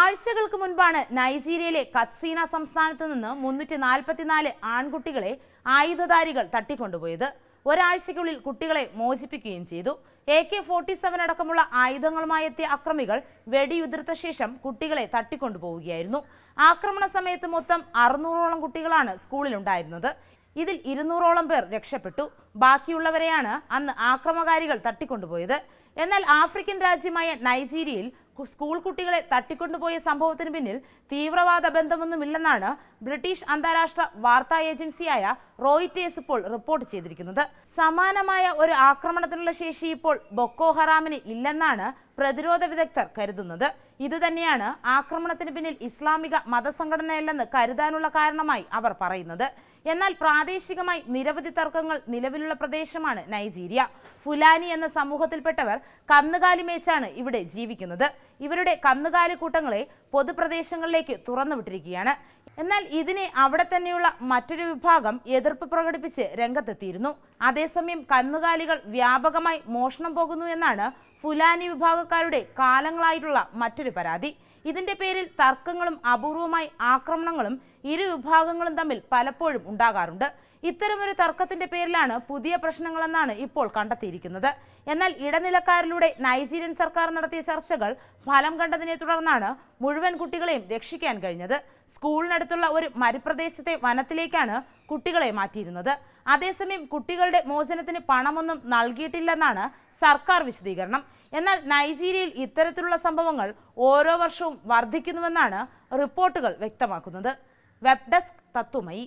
ആഴ്ചകൾക്ക് മുൻപാണ് നൈജീരിയയിലെ കത്സീന സംസ്ഥാനത്ത് നിന്ന് മുന്നൂറ്റി നാൽപ്പത്തിനാല് ആൺകുട്ടികളെ ആയുധധാരികൾ തട്ടിക്കൊണ്ടുപോയത് ഒരാഴ്ചയ്ക്കുള്ളിൽ കുട്ടികളെ മോചിപ്പിക്കുകയും ചെയ്തു എ കെ ഫോർട്ടി സെവൻ അടക്കമുള്ള ആയുധങ്ങളുമായി എത്തിയ അക്രമികൾ വെടിയുതിർത്ത ശേഷം കുട്ടികളെ തട്ടിക്കൊണ്ടുപോവുകയായിരുന്നു ആക്രമണ സമയത്ത് മൊത്തം അറുന്നൂറോളം കുട്ടികളാണ് സ്കൂളിലുണ്ടായിരുന്നത് ഇതിൽ ഇരുന്നൂറോളം പേർ രക്ഷപ്പെട്ടു ബാക്കിയുള്ളവരെയാണ് അന്ന് ആക്രമകാരികൾ തട്ടിക്കൊണ്ടുപോയത് എന്നാൽ ആഫ്രിക്കൻ രാജ്യമായ നൈജീരിയയിൽ സ്കൂൾ കുട്ടികളെ തട്ടിക്കൊണ്ടുപോയ സംഭവത്തിന് പിന്നിൽ തീവ്രവാദ ബന്ധമൊന്നുമില്ലെന്നാണ് ബ്രിട്ടീഷ് അന്താരാഷ്ട്ര വാർത്താ ഏജൻസിയായ റോയിറ്റേഴ്സ് ഇപ്പോൾ റിപ്പോർട്ട് ചെയ്തിരിക്കുന്നത് സമാനമായ ഒരു ആക്രമണത്തിനുള്ള ശേഷി ഇപ്പോൾ ബൊക്കോ ഹറാമിന് ഇല്ലെന്നാണ് പ്രതിരോധ വിദഗ്ധർ കരുതുന്നത് ഇതുതന്നെയാണ് ആക്രമണത്തിന് പിന്നിൽ ഇസ്ലാമിക മതസംഘടനയല്ലെന്ന് കരുതാനുള്ള കാരണമായി അവർ പറയുന്നത് എന്നാൽ പ്രാദേശികമായി നിരവധി തർക്കങ്ങൾ നിലവിലുള്ള പ്രദേശമാണ് നൈജീരിയ ഫുലാനി എന്ന സമൂഹത്തിൽപ്പെട്ടവർ കന്നുകാലി മേച്ചാണ് ഇവിടെ ജീവിക്കുന്നത് ഇവരുടെ കന്നുകാലി കൂട്ടങ്ങളെ പൊതുപ്രദേശങ്ങളിലേക്ക് തുറന്നുവിട്ടിരിക്കുകയാണ് എന്നാൽ ഇതിനെ അവിടെ തന്നെയുള്ള മറ്റൊരു വിഭാഗം എതിർപ്പ് പ്രകടിപ്പിച്ച് രംഗത്തെത്തിയിരുന്നു അതേസമയം കന്നുകാലികൾ വ്യാപകമായി മോഷണം പോകുന്നു എന്നാണ് ഫുലാനി വിഭാഗക്കാരുടെ കാലങ്ങളായിട്ടുള്ള മറ്റൊരു മറ്റൊരു പരാതി ഇതിന്റെ പേരിൽ തർക്കങ്ങളും അപൂർവമായി ആക്രമണങ്ങളും ഇരു വിഭാഗങ്ങളും തമ്മിൽ പലപ്പോഴും ഉണ്ടാകാറുണ്ട് ഇത്തരമൊരു തർക്കത്തിന്റെ പേരിലാണ് പുതിയ പ്രശ്നങ്ങളെന്നാണ് ഇപ്പോൾ കണ്ടെത്തിയിരിക്കുന്നത് എന്നാൽ ഇടനിലക്കാരിലൂടെ നൈജീരിയൻ സർക്കാർ നടത്തിയ ചർച്ചകൾ ഫലം കണ്ടതിനെ തുടർന്നാണ് മുഴുവൻ കുട്ടികളെയും രക്ഷിക്കാൻ കഴിഞ്ഞത് സ്കൂളിനടുത്തുള്ള ഒരു മരുപ്രദേശത്തെ വനത്തിലേക്കാണ് കുട്ടികളെ മാറ്റിയിരുന്നത് അതേസമയം കുട്ടികളുടെ മോചനത്തിന് പണമൊന്നും നൽകിയിട്ടില്ലെന്നാണ് സർക്കാർ വിശദീകരണം എന്നാൽ നൈജീരിയയിൽ ഇത്തരത്തിലുള്ള സംഭവങ്ങൾ ഓരോ വർഷവും വർദ്ധിക്കുന്നുവെന്നാണ് റിപ്പോർട്ടുകൾ വ്യക്തമാക്കുന്നത് വെബ് ഡെസ്ക് തത്വമയി